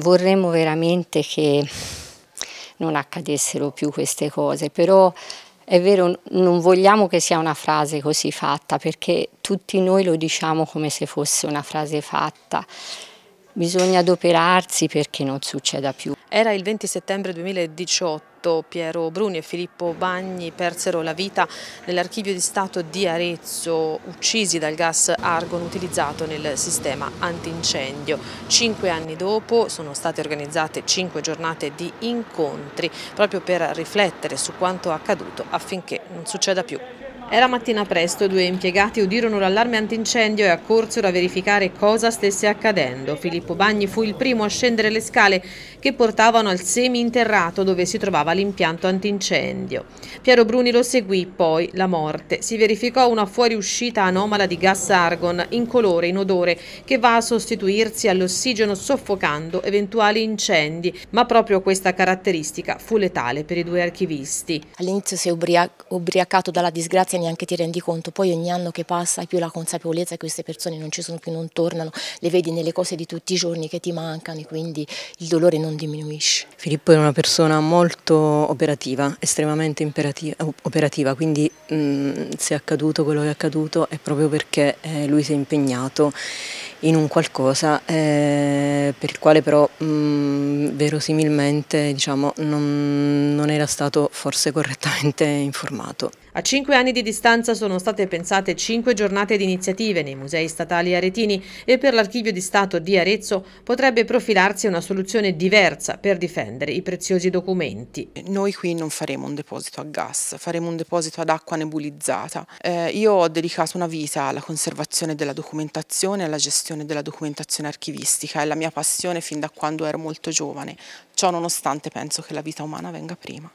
vorremmo veramente che non accadessero più queste cose, però è vero, non vogliamo che sia una frase così fatta, perché tutti noi lo diciamo come se fosse una frase fatta. Bisogna adoperarsi perché non succeda più. Era il 20 settembre 2018 Piero Bruni e Filippo Bagni persero la vita nell'archivio di Stato di Arezzo, uccisi dal gas argon utilizzato nel sistema antincendio. Cinque anni dopo sono state organizzate cinque giornate di incontri proprio per riflettere su quanto accaduto affinché non succeda più. Era mattina presto due impiegati udirono l'allarme antincendio e accorsero a verificare cosa stesse accadendo. Filippo Bagni fu il primo a scendere le scale che portavano al seminterrato dove si trovava l'impianto antincendio. Piero Bruni lo seguì, poi la morte. Si verificò una fuoriuscita anomala di gas argon, incolore, inodore, che va a sostituirsi all'ossigeno soffocando eventuali incendi, ma proprio questa caratteristica fu letale per i due archivisti. All'inizio si è ubriacato dalla disgrazia neanche ti rendi conto, poi ogni anno che passa hai più la consapevolezza che queste persone non ci sono più, non tornano, le vedi nelle cose di tutti i giorni che ti mancano e quindi il dolore non diminuisce. Filippo era una persona molto operativa, estremamente operativa, quindi mh, mm, se è accaduto quello che è accaduto è proprio perché eh, lui si è impegnato in un qualcosa eh, per il quale però mh, mm, verosimilmente diciamo, non, non era stato forse correttamente informato. A cinque anni di distanza sono state pensate cinque giornate di iniziative nei musei statali aretini e per l'Archivio di Stato di Arezzo potrebbe profilarsi una soluzione diversa per difendere i preziosi documenti. Noi qui non faremo un deposito a gas, faremo un deposito ad acqua nebulizzata. Eh, io ho dedicato una vita alla conservazione della documentazione e alla gestione della documentazione archivistica, è la mia passione fin da quando ero molto giovane giovane. Ciò nonostante penso che la vita umana venga prima.